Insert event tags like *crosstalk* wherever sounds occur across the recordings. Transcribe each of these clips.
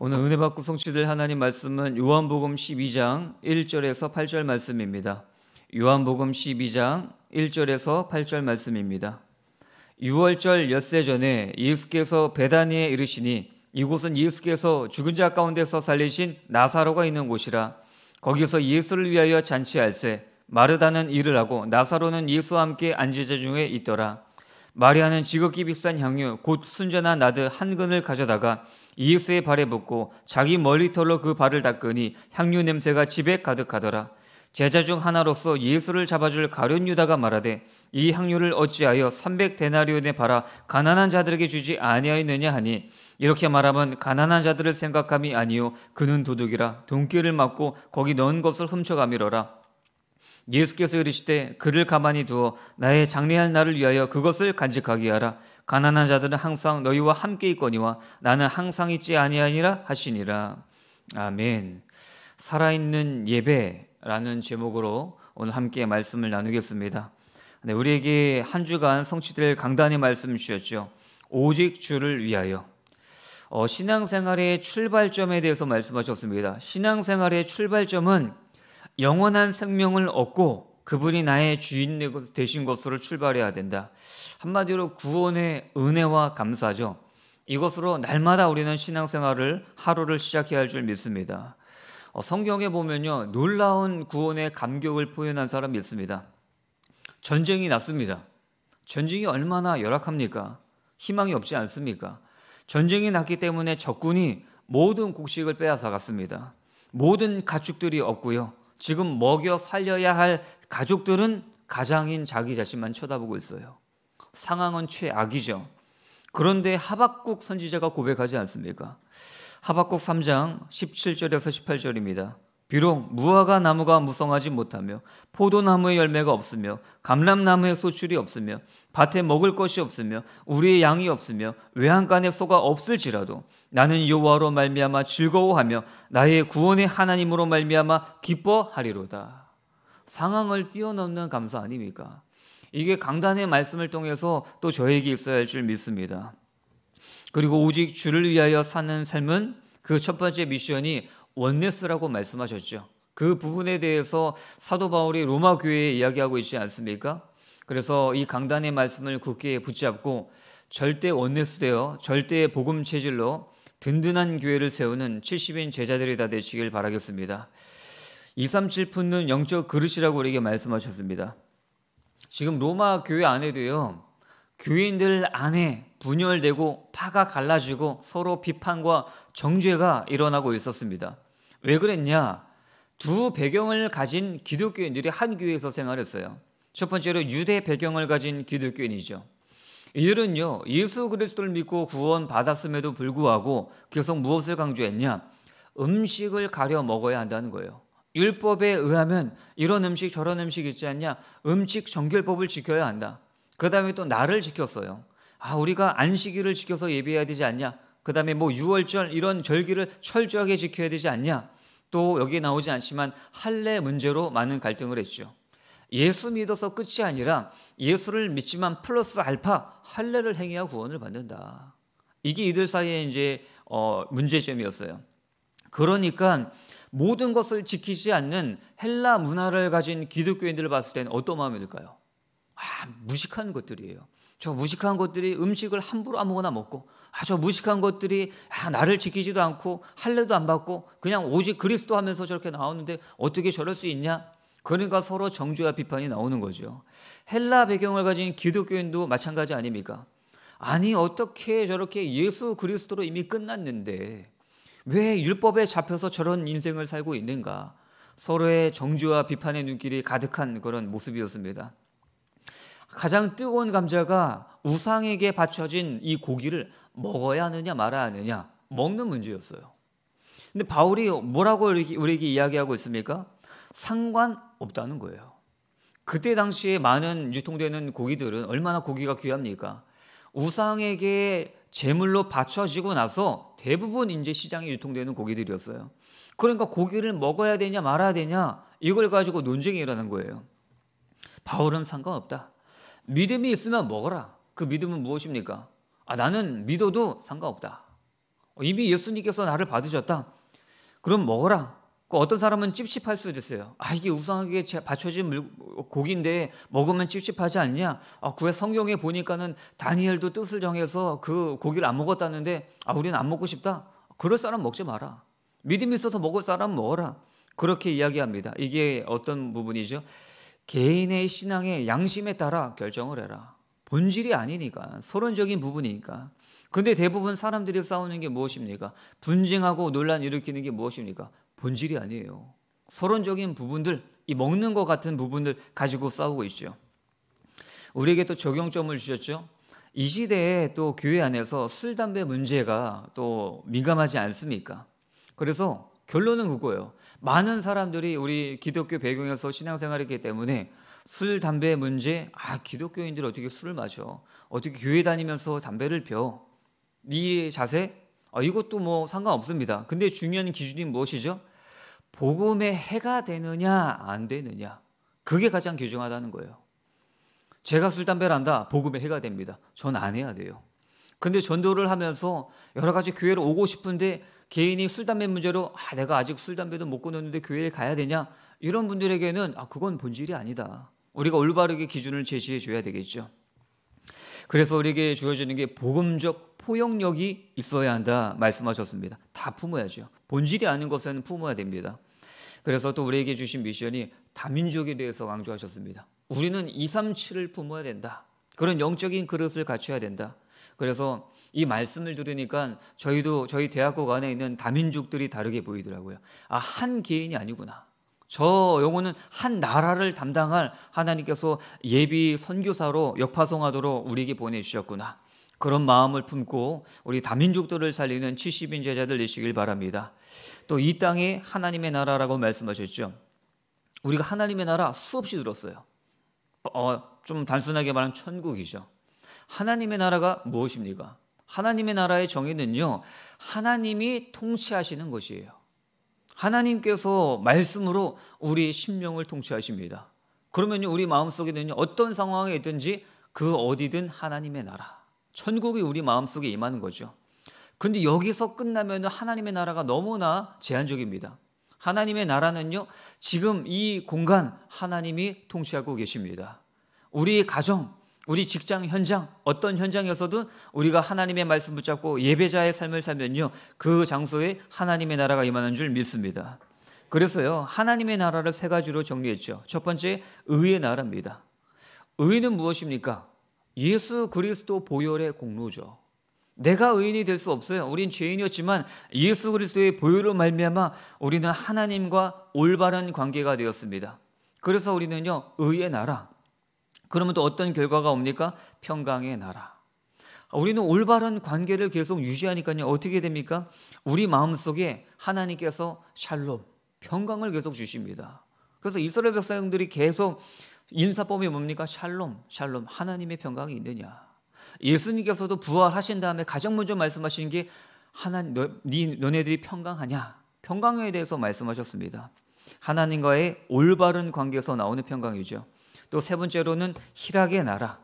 오늘 은혜 받고 성취될 하나님 말씀은 요한복음 12장 1절에서 8절 말씀입니다. 요한복음 12장 1절에서 8절 말씀입니다. 6월절 엿새 전에 예수께서 베다니에 이르시니 이곳은 예수께서 죽은 자 가운데서 살리신 나사로가 있는 곳이라 거기서 예수를 위하여 잔치할세 마르다는 일을 하고 나사로는 예수와 함께 안제자 중에 있더라 마리아는 지극히 비싼 향유 곧 순전한 나드 한 근을 가져다가 이웃의 발에 붙고 자기 머리털로 그 발을 닦으니 향유 냄새가 집에 가득하더라. 제자 중 하나로서 예수를 잡아줄 가룟 유다가 말하되 이 향유를 어찌하여 300데나리온에 팔아 가난한 자들에게 주지 아니하였느냐 하니 이렇게 말하면 가난한 자들을 생각함이 아니요 그는 도둑이라 돈길을 막고 거기 넣은 것을 훔쳐가미러라 예수께서 이르시되 그를 가만히 두어 나의 장례할 날을 위하여 그것을 간직하게 하라 가난한 자들은 항상 너희와 함께 있거니와 나는 항상 있지 아니하니라 하시니라. 아멘. 살아있는 예배라는 제목으로 오늘 함께 말씀을 나누겠습니다. 네, 우리에게 한 주간 성취될 강단의 말씀 주셨죠. 오직 주를 위하여. 어, 신앙생활의 출발점에 대해서 말씀하셨습니다. 신앙생활의 출발점은 영원한 생명을 얻고 그분이 나의 주인 되신 것으로 출발해야 된다. 한마디로 구원의 은혜와 감사죠. 이것으로 날마다 우리는 신앙생활을 하루를 시작해야 할 줄 믿습니다. 어, 성경에 보면요 놀라운 구원의 감격을 표현한 사람이 있습니다. 전쟁이 났습니다. 전쟁이 얼마나 열악합니까? 희망이 없지 않습니까? 전쟁이 났기 때문에 적군이 모든 곡식을 빼앗아 갔습니다. 모든 가축들이 없고요. 지금 먹여 살려야 할 가족들은 가장인 자기 자신만 쳐다보고 있어요. 상황은 최악이죠. 그런데 하박국 선지자가 고백하지 않습니까? 하박국 3장 17절에서 18절입니다. 비록 무화과 나무가 무성하지 못하며 포도나무의 열매가 없으며 감람나무의 소출이 없으며 밭에 먹을 것이 없으며 우리의 양이 없으며 외양간에 소가 없을지라도 나는 여호와로 말미암아 즐거워하며 나의 구원의 하나님으로 말미암아 기뻐하리로다. 상황을 뛰어넘는 감사 아닙니까? 이게 강단의 말씀을 통해서 또 저에게 있어야 할 줄 믿습니다. 그리고 오직 주를 위하여 사는 삶은 그 첫 번째 미션이 원네스라고 말씀하셨죠. 그 부분에 대해서 사도 바울이 로마 교회에 이야기하고 있지 않습니까? 그래서 이 강단의 말씀을 굳게 붙잡고 절대 원네스되어 절대의 복음 체질로 든든한 교회를 세우는 70인 제자들이 다 되시길 바라겠습니다. 237푼는 영적 그릇이라고 우리에게 말씀하셨습니다. 지금 로마 교회 안에도요. 교인들 안에 분열되고 파가 갈라지고 서로 비판과 정죄가 일어나고 있었습니다. 왜 그랬냐? 두 배경을 가진 기독교인들이 한 교회에서 생활했어요. 첫 번째로 유대 배경을 가진 기독교인이죠. 이들은요, 예수 그리스도를 믿고 구원받았음에도 불구하고 계속 무엇을 강조했냐? 음식을 가려 먹어야 한다는 거예요. 율법에 의하면 이런 음식 저런 음식 있지 않냐? 음식 정결법을 지켜야 한다. 그 다음에 또 나를 지켰어요. 아, 우리가 안식일을 지켜서 예배해야 되지 않냐? 그 다음에 뭐유월절 이런 절기를 철저하게 지켜야 되지 않냐? 또 여기에 나오지 않지만 할례 문제로 많은 갈등을 했죠. 예수 믿어서 끝이 아니라 예수를 믿지만 플러스 알파 할례를 행해야 구원을 받는다. 이게 이들 사이에 이제 어, 문제점이었어요. 그러니까 모든 것을 지키지 않는 헬라 문화를 가진 기독교인들을 봤을 때는 어떤 마음이 들까요? 아, 무식한 것들이에요. 저 무식한 것들이 음식을 함부로 아무거나 먹고, 아, 저 무식한 것들이 아, 나를 지키지도 않고, 할례도 안 받고, 그냥 오직 그리스도 하면서 저렇게 나오는데 어떻게 저럴 수 있냐? 그러니까 서로 정죄와 비판이 나오는 거죠. 헬라 배경을 가진 기독교인도 마찬가지 아닙니까? 아니, 어떻게 저렇게 예수 그리스도로 이미 끝났는데, 왜 율법에 잡혀서 저런 인생을 살고 있는가? 서로의 정죄와 비판의 눈길이 가득한 그런 모습이었습니다. 가장 뜨거운 감자가 우상에게 바쳐진 이 고기를 먹어야 하느냐 말아야 하느냐 먹는 문제였어요. 근데 바울이 뭐라고 우리에게 이야기하고 있습니까? 상관없다는 거예요. 그때 당시에 많은 유통되는 고기들은 얼마나 고기가 귀합니까? 우상에게 제물로 바쳐지고 나서 대부분 이제 시장에 유통되는 고기들이었어요. 그러니까 고기를 먹어야 되냐 말아야 되냐 이걸 가지고 논쟁이 일어난 거예요. 바울은 상관없다. 믿음이 있으면 먹어라. 그 믿음은 무엇입니까? 아, 나는 믿어도 상관없다. 어, 이미 예수님께서 나를 받으셨다. 그럼 먹어라. 그 어떤 사람은 찝찝할 수도 있어요. 아 이게 우상하게 받쳐진 물, 고기인데 먹으면 찝찝하지 않냐? 아 구에 성경에 보니까는 다니엘도 뜻을 정해서 그 고기를 안 먹었다는데 아 우리는 안 먹고 싶다. 그럴 사람 먹지 마라. 믿음 있어서 먹을 사람 먹어라. 그렇게 이야기합니다. 이게 어떤 부분이죠? 개인의 신앙의 양심에 따라 결정을 해라. 본질이 아니니까 서론적인 부분이니까. 근데 대부분 사람들이 싸우는 게 무엇입니까? 분쟁하고 논란 일으키는 게 무엇입니까? 본질이 아니에요. 서론적인 부분들, 이 먹는 것 같은 부분들 가지고 싸우고 있죠. 우리에게 또 적용점을 주셨죠. 이 시대에 또 교회 안에서 술, 담배 문제가 또 민감하지 않습니까? 그래서 결론은 그거예요. 많은 사람들이 우리 기독교 배경에서 신앙생활했기 때문에 술, 담배 문제, 아, 기독교인들 어떻게 술을 마셔? 어떻게 교회 다니면서 담배를 펴? 네 자세? 아, 이것도 뭐 상관없습니다. 근데 중요한 기준이 무엇이죠? 복음의 해가 되느냐 안 되느냐 그게 가장 귀중하다는 거예요. 제가 술 담배를 한다 복음의 해가 됩니다. 전 안 해야 돼요. 근데 전도를 하면서 여러 가지 교회를 오고 싶은데 개인이 술 담배 문제로 아 내가 아직 술 담배도 못 끊었는데 교회에 가야 되냐 이런 분들에게는 아 그건 본질이 아니다. 우리가 올바르게 기준을 제시해 줘야 되겠죠. 그래서 우리에게 주어지는 게 복음적 포용력이 있어야 한다 말씀하셨습니다. 다 품어야죠. 본질이 아닌 것은 품어야 됩니다. 그래서 또 우리에게 주신 미션이 다민족에 대해서 강조하셨습니다. 우리는 2, 3, 7을 품어야 된다. 그런 영적인 그릇을 갖춰야 된다. 그래서 이 말씀을 들으니까 저희도 저희 대학국 안에 있는 다민족들이 다르게 보이더라고요. 아, 한 개인이 아니구나. 저 영혼은 한 나라를 담당할 하나님께서 예비 선교사로 역파송하도록 우리에게 보내주셨구나. 그런 마음을 품고 우리 다민족들을 살리는 70인 제자들 되시길 바랍니다. 또 이 땅이 하나님의 나라라고 말씀하셨죠. 우리가 하나님의 나라 수없이 들었어요. 어, 좀 단순하게 말하면 천국이죠. 하나님의 나라가 무엇입니까? 하나님의 나라의 정의는요, 하나님이 통치하시는 것이에요. 하나님께서 말씀으로 우리의 심령을 통치하십니다. 그러면 우리 마음속에는 어떤 상황에 있든지 그 어디든 하나님의 나라. 천국이 우리 마음속에 임하는 거죠. 근데 여기서 끝나면 하나님의 나라가 너무나 제한적입니다. 하나님의 나라는요, 지금 이 공간 하나님이 통치하고 계십니다. 우리 가정, 우리 직장 현장, 어떤 현장에서도 우리가 하나님의 말씀 붙잡고 예배자의 삶을 살면요, 그 장소에 하나님의 나라가 임하는 줄 믿습니다. 그래서요, 하나님의 나라를 세 가지로 정리했죠. 첫 번째, 의의 나라입니다. 의는 무엇입니까? 예수 그리스도 보혈의 공로죠. 내가 의인이 될 수 없어요. 우린 죄인이었지만 예수 그리스도의 보혈로 말미암아 우리는 하나님과 올바른 관계가 되었습니다. 그래서 우리는요 의의 나라. 그러면 또 어떤 결과가 옵니까? 평강의 나라. 우리는 올바른 관계를 계속 유지하니까요 어떻게 됩니까? 우리 마음 속에 하나님께서 샬롬 평강을 계속 주십니다. 그래서 이스라엘 백성들이 계속 인사법이 뭡니까? 샬롬, 샬롬, 하나님의 평강이 있느냐. 예수님께서도 부활하신 다음에 가장 먼저 말씀하신 게 하나님, 너, 네, 너네들이 평강하냐? 평강에 대해서 말씀하셨습니다. 하나님과의 올바른 관계에서 나오는 평강이죠. 또 세 번째로는 희락의 나라,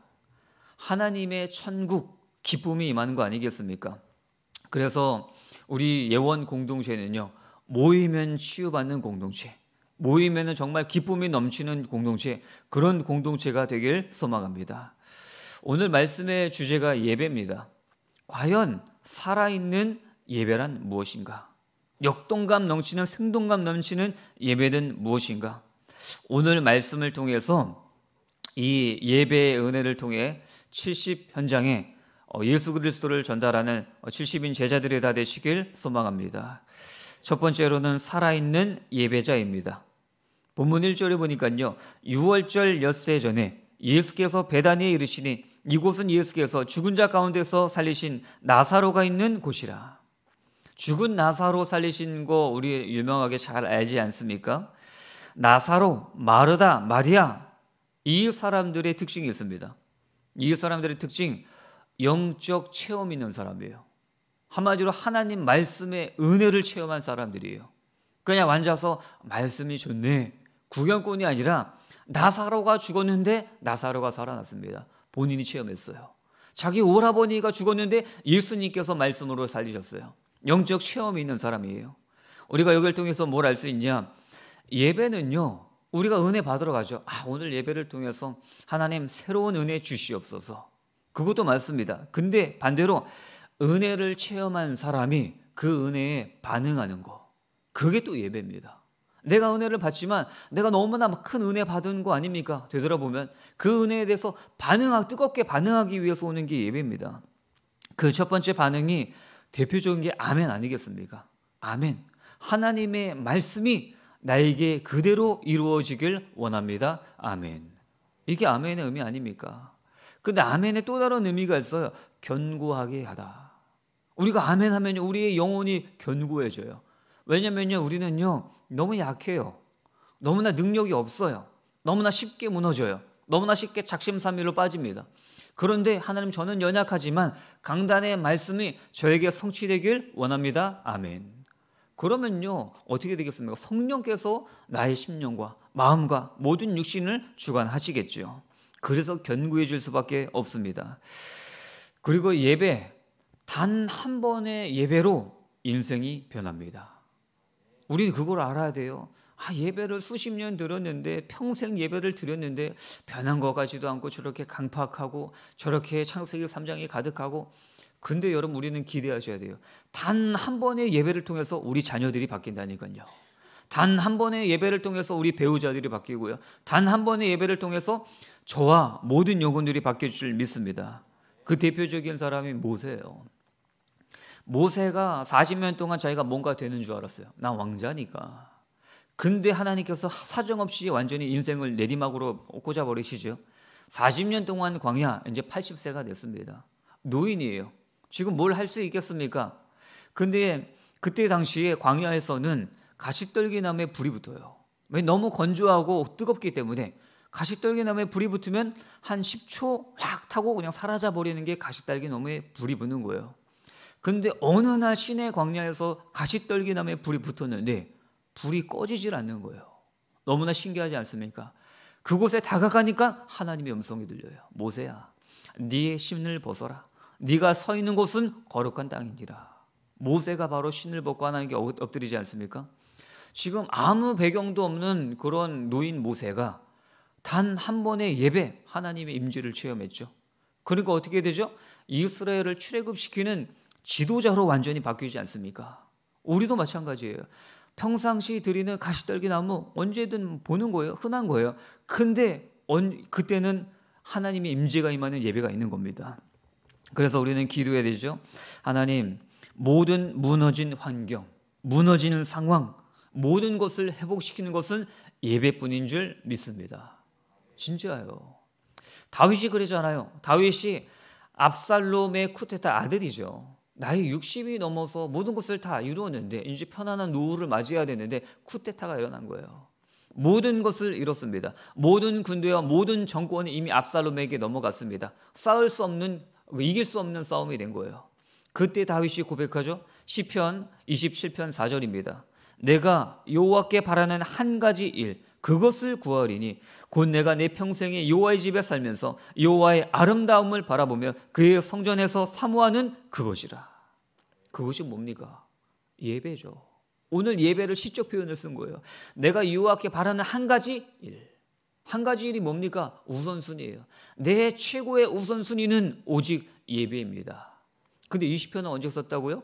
하나님의 천국, 기쁨이 임하는 거 아니겠습니까? 그래서 우리 예원 공동체는요, 모이면 치유받는 공동체, 모이면은 정말 기쁨이 넘치는 공동체, 그런 공동체가 되길 소망합니다. 오늘 말씀의 주제가 예배입니다. 과연 살아있는 예배란 무엇인가? 역동감 넘치는 생동감 넘치는 예배는 무엇인가? 오늘 말씀을 통해서 이 예배의 은혜를 통해 70 현장에 어, 예수 그리스도를 전달하는 70인 제자들이 다 되시길 소망합니다. 첫 번째로는 살아있는 예배자입니다. 본문 1절에 보니까요. 6월절 엿새 전에 예수께서 배단에 이르시니 이곳은 예수께서 죽은 자 가운데서 살리신 나사로가 있는 곳이라. 죽은 나사로 살리신 거 우리 유명하게 잘 알지 않습니까? 나사로, 마르다, 마리아 이 사람들의 특징이 있습니다. 이 사람들의 특징 영적 체험 있는 사람이에요. 한마디로 하나님 말씀의 은혜를 체험한 사람들이에요. 그냥 앉아서 말씀이 좋네. 구경꾼이 아니라 나사로가 죽었는데 나사로가 살아났습니다. 본인이 체험했어요. 자기 오라버니가 죽었는데 예수님께서 말씀으로 살리셨어요. 영적 체험이 있는 사람이에요. 우리가 여기를 통해서 뭘 알 수 있냐? 예배는요. 우리가 은혜 받으러 가죠. 아, 오늘 예배를 통해서 하나님 새로운 은혜 주시옵소서. 그것도 맞습니다. 근데 반대로 은혜를 체험한 사람이 그 은혜에 반응하는 거. 그게 또 예배입니다. 내가 은혜를 받지만 내가 너무나 큰 은혜 받은 거 아닙니까? 되돌아보면 그 은혜에 대해서 반응하 뜨겁게 반응하기 위해서 오는 게 예배입니다. 그 첫 번째 반응이 대표적인 게 아멘 아니겠습니까? 아멘. 하나님의 말씀이 나에게 그대로 이루어지길 원합니다. 아멘. 이게 아멘의 의미 아닙니까? 근데 아멘의 또 다른 의미가 있어요. 견고하게 하다. 우리가 아멘 하면 우리의 영혼이 견고해져요. 왜냐면요. 우리는요. 너무 약해요. 너무나 능력이 없어요. 너무나 쉽게 무너져요. 너무나 쉽게 작심삼일로 빠집니다. 그런데 하나님 저는 연약하지만 강단의 말씀이 저에게 성취되길 원합니다. 아멘. 그러면요. 어떻게 되겠습니까? 성령께서 나의 심령과 마음과 모든 육신을 주관하시겠죠 그래서 견고해질 수밖에 없습니다. 그리고 예배 단한 번의 예배로 인생이 변합니다. 우리는 그걸 알아야 돼요. 아, 예배를 수십 년 들었는데 평생 예배를 드렸는데 변한 것 같지도 않고 저렇게 강팍하고 저렇게 창세기 3장이 가득하고 근데 여러분 우리는 기대하셔야 돼요. 단 한 번의 예배를 통해서 우리 자녀들이 바뀐다니까요. 단 한 번의 예배를 통해서 우리 배우자들이 바뀌고요. 단 한 번의 예배를 통해서 저와 모든 영혼들이 바뀔 줄 믿습니다. 그 대표적인 사람이 모세예요. 모세가 40년 동안 자기가 뭔가 되는 줄 알았어요. 난 왕자니까. 근데 하나님께서 사정없이 완전히 인생을 내리막으로 꽂아버리시죠. 40년 동안 광야, 이제 80세가 됐습니다. 노인이에요. 지금 뭘 할 수 있겠습니까? 근데 그때 당시에 광야에서는 가시떨기나무에 불이 붙어요. 너무 건조하고 뜨겁기 때문에 가시떨기나무에 불이 붙으면 한 10초 확 타고 그냥 사라져 버리는 게 가시떨기나무에 불이 붙는 거예요. 근데 어느 날 시내 광야에서 가시떨기나무에 불이 붙었는데 불이 꺼지질 않는 거예요. 너무나 신기하지 않습니까? 그곳에 다가가니까 하나님의 음성이 들려요. 모세야, 네 신을 벗어라. 네가 서 있는 곳은 거룩한 땅이니라. 모세가 바로 신을 벗고 하나님께 엎드리지 않습니까? 지금 아무 배경도 없는 그런 노인 모세가 단 한 번의 예배 하나님의 임재를 체험했죠. 그러니 어떻게 되죠? 이스라엘을 출애굽시키는 지도자로 완전히 바뀌지 않습니까? 우리도 마찬가지예요. 평상시 드리는 가시떨기 나무 언제든 보는 거예요. 흔한 거예요. 근데 언, 그때는 하나님의 임재가 임하는 예배가 있는 겁니다. 그래서 우리는 기도해야 되죠. 하나님, 모든 무너진 환경, 무너지는 상황, 모든 것을 회복시키는 것은 예배뿐인 줄 믿습니다. 진짜요. 다윗이 그러잖아요. 다윗이 압살롬의 쿠데타 아들이죠. 나이 60이 넘어서 모든 것을 다 이루었는데 이제 편안한 노후를 맞이해야 되는데 쿠데타가 일어난 거예요. 모든 것을 잃었습니다. 모든 군대와 모든 정권이 이미 압살롬에게 넘어갔습니다. 싸울 수 없는 이길 수 없는 싸움이 된 거예요. 그때 다윗이 고백하죠. 시편 27편 4절입니다. 내가 여호와께 바라는 한 가지 일 그것을 구하리니 곧 내가 내 평생에 여호와의 집에 살면서 여호와의 아름다움을 바라보며 그의 성전에서 사모하는 그것이라. 그것이 뭡니까? 예배죠. 오늘 예배를 시적 표현을 쓴 거예요. 내가 여호와께 바라는 한 가지 일. 한 가지 일이 뭡니까? 우선순위예요. 내 최고의 우선순위는 오직 예배입니다. 근데 이 시편은 언제 썼다고요?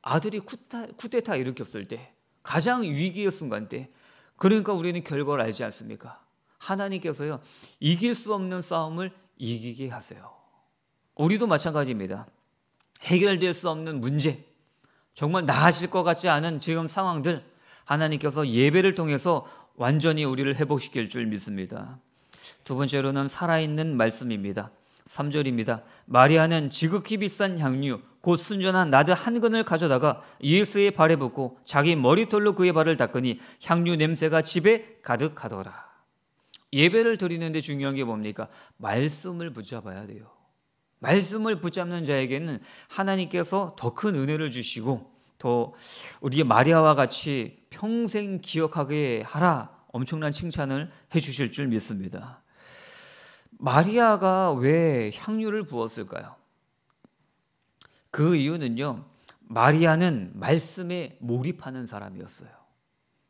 아들이 쿠데타 일으켰을 때 가장 위기의 순간 때 그러니까 우리는 결과를 알지 않습니까? 하나님께서요, 이길 수 없는 싸움을 이기게 하세요. 우리도 마찬가지입니다. 해결될 수 없는 문제, 정말 나아질 것 같지 않은 지금 상황들, 하나님께서 예배를 통해서 완전히 우리를 회복시킬 줄 믿습니다. 두 번째로는 살아있는 말씀입니다. 3절입니다. 마리아는 지극히 비싼 향유, 곧 순전한 나드 한 근을 가져다가 예수의 발에 붓고 자기 머리털로 그의 발을 닦으니 향유 냄새가 집에 가득하더라. 예배를 드리는데 중요한 게 뭡니까? 말씀을 붙잡아야 돼요. 말씀을 붙잡는 자에게는 하나님께서 더 큰 은혜를 주시고 더 우리 마리아와 같이 평생 기억하게 하라 엄청난 칭찬을 해 주실 줄 믿습니다. 마리아가 왜 향유를 부었을까요? 그 이유는요. 마리아는 말씀에 몰입하는 사람이었어요.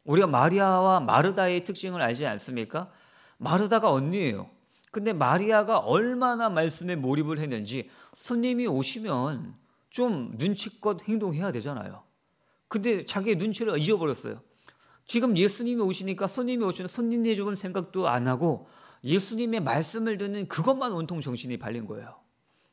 우리가 마리아와 마르다의 특징을 알지 않습니까? 마르다가 언니예요. 근데 마리아가 얼마나 말씀에 몰입을 했는지 손님이 오시면 좀 눈치껏 행동해야 되잖아요. 근데 자기의 눈치를 잊어버렸어요. 지금 예수님이 오시니까 손님이 오시는 손님 대접은 생각도 안 하고 예수님의 말씀을 듣는 그것만 온통 정신이 발린 거예요.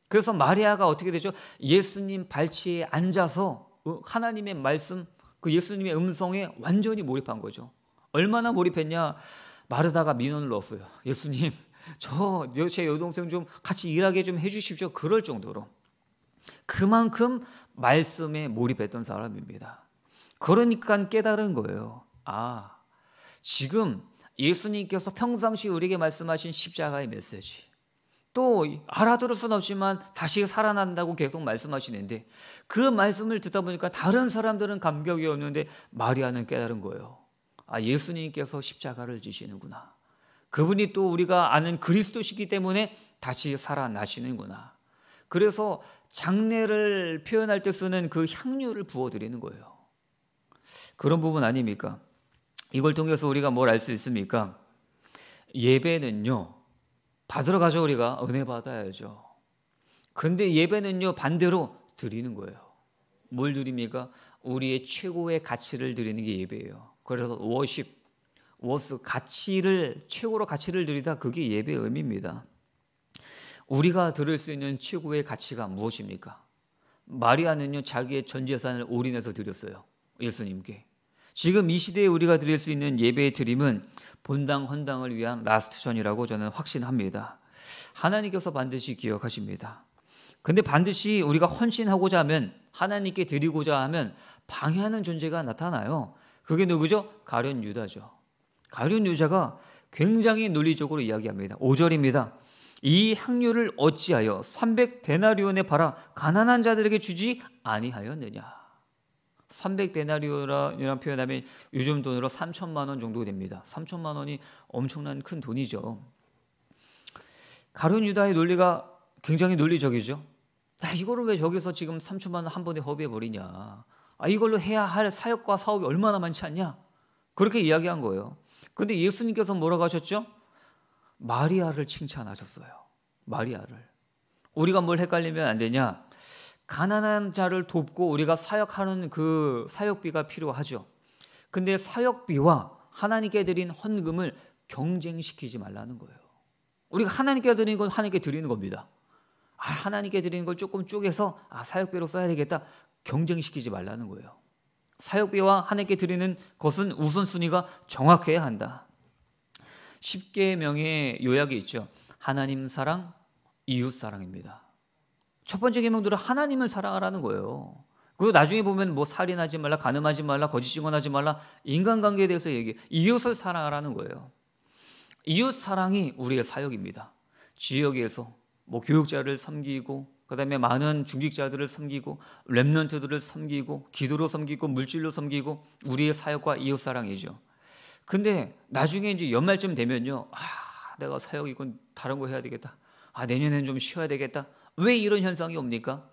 그래서 마리아가 어떻게 되죠? 예수님 발치에 앉아서 어, 하나님의 말씀, 그 예수님의 음성에 완전히 몰입한 거죠. 얼마나 몰입했냐? 마르다가 민원을 넣었어요. 예수님, *laughs* 저제 여동생 좀 같이 일하게 좀 해주십시오. 그럴 정도로 그만큼 말씀에 몰입했던 사람입니다. 그러니까 깨달은 거예요. 아, 지금 예수님께서 평상시 우리에게 말씀하신 십자가의 메시지. 또 알아들을 순 없지만 다시 살아난다고 계속 말씀하시는데 그 말씀을 듣다 보니까 다른 사람들은 감격이 없는데 마리아는 깨달은 거예요. 아, 예수님께서 십자가를 지시는구나. 그분이 또 우리가 아는 그리스도시기 때문에 다시 살아나시는구나. 그래서 장례를 표현할 때 쓰는 그 향유를 부어드리는 거예요. 그런 부분 아닙니까? 이걸 통해서 우리가 뭘 알 수 있습니까? 예배는요, 받으러 가죠, 우리가. 은혜 받아야죠. 근데 예배는요, 반대로 드리는 거예요. 뭘 드립니까? 우리의 최고의 가치를 드리는 게 예배예요. 그래서 워십, 워스, 가치를, 최고로 가치를 드리다 그게 예배의 의미입니다. 우리가 들을 수 있는 최고의 가치가 무엇입니까? 마리아는요, 자기의 전 재산을 올인해서 드렸어요. 예수님께. 지금 이 시대에 우리가 드릴 수 있는 예배의 드림은 본당 헌당을 위한 라스트전이라고 저는 확신합니다. 하나님께서 반드시 기억하십니다. 근데 반드시 우리가 헌신하고자 하면 하나님께 드리고자 하면 방해하는 존재가 나타나요. 그게 누구죠? 가련 유다죠. 가련유자가 굉장히 논리적으로 이야기합니다. 5절입니다. 이 향유를 어찌하여 300 데나리온에 팔아 가난한 자들에게 주지 아니하였느냐. 300데나리오라는 표현하면 요즘 돈으로 3천만 원 정도 됩니다. 3천만 원이 엄청난 큰 돈이죠. 가룟 유다의 논리가 굉장히 논리적이죠. 자, 이거를 왜 저기서 지금 3천만 원 한 번에 허비해 버리냐? 아, 이걸로 해야 할 사역과 사업이 얼마나 많지 않냐? 그렇게 이야기한 거예요. 근데 예수님께서 뭐라고 하셨죠? 마리아를 칭찬하셨어요. 마리아를. 우리가 뭘 헷갈리면 안 되냐? 가난한 자를 돕고 우리가 사역하는 그 사역비가 필요하죠. 근데 사역비와 하나님께 드린 헌금을 경쟁시키지 말라는 거예요. 우리가 하나님께 드리는 건 하나님께 드리는 겁니다. 아, 하나님께 드리는 걸 조금 쪼개서 아, 사역비로 써야 되겠다. 경쟁시키지 말라는 거예요. 사역비와 하나님께 드리는 것은 우선순위가 정확해야 한다. 10개명의 요약이 있죠. 하나님 사랑, 이웃 사랑입니다. 첫 번째 계명들은 하나님을 사랑하라는 거예요. 그리고 나중에 보면 뭐 살인하지 말라, 가늠하지 말라, 거짓 증언하지 말라, 인간관계에 대해서 얘기, 해 이웃을 사랑하라는 거예요. 이웃 사랑이 우리의 사역입니다. 지역에서 뭐 교육자를 섬기고 그다음에 많은 중직자들을 섬기고 렘런트들을 섬기고 기도로 섬기고 물질로 섬기고 우리의 사역과 이웃 사랑이죠. 근데 나중에 이제 연말쯤 되면요. 아, 내가 사역 이건 다른 거 해야 되겠다. 아, 내년엔 좀 쉬어야 되겠다. 왜 이런 현상이 옵니까?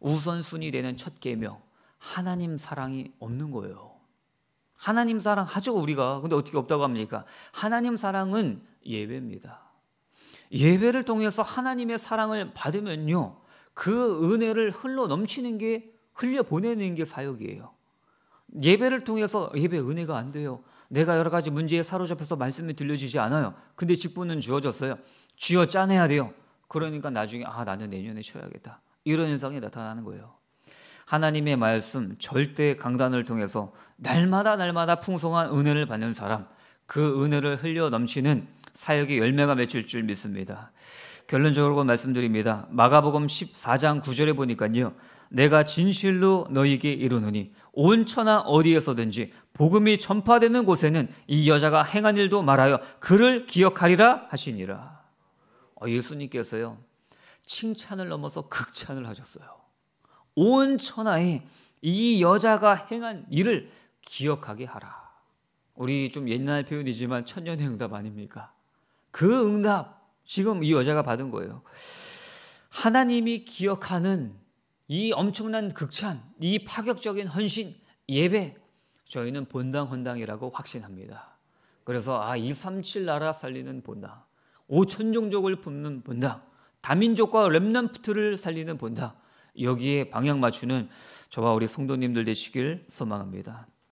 우선순위 되는 첫 계명 하나님 사랑이 없는 거예요. 하나님 사랑하죠 우리가. 근데 어떻게 없다고 합니까? 하나님 사랑은 예배입니다. 예배를 통해서 하나님의 사랑을 받으면요. 그 은혜를 흘러 넘치는 게 흘려 보내는 게 사역이에요. 예배를 통해서 예배 은혜가 안 돼요. 내가 여러 가지 문제에 사로잡혀서 말씀이 들려지지 않아요. 근데 직분은 주어졌어요. 쥐어 짜내야 돼요. 그러니까 나중에 아 나는 내년에 쉬어야겠다 이런 현상이 나타나는 거예요. 하나님의 말씀 절대 강단을 통해서 날마다 날마다 풍성한 은혜를 받는 사람 그 은혜를 흘려 넘치는 사역의 열매가 맺힐 줄 믿습니다. 결론적으로 말씀드립니다. 마가복음 14장 9절에 보니까요. 내가 진실로 너희에게 이르노니 온 천하 어디에서든지 복음이 전파되는 곳에는 이 여자가 행한 일도 말하여 그를 기억하리라 하시니라. 어, 예수님께서요. 칭찬을 넘어서 극찬을 하셨어요. 온 천하에 이 여자가 행한 일을 기억하게 하라. 우리 좀 옛날 표현이지만 천년의 응답 아닙니까? 그 응답 지금 이 여자가 받은 거예요. 하나님이 기억하는 이 엄청난 극찬, 이 파격적인 헌신, 예배 저희는 본당 헌당이라고 확신합니다. 그래서 아, 237 나라 살리는 본당. 5천 종족을 품는 본다. 다민족과 렘남프트를 살리는 본다. 여기에 방향 맞추는 저와 우리 성도님들 되시길 소망합니다.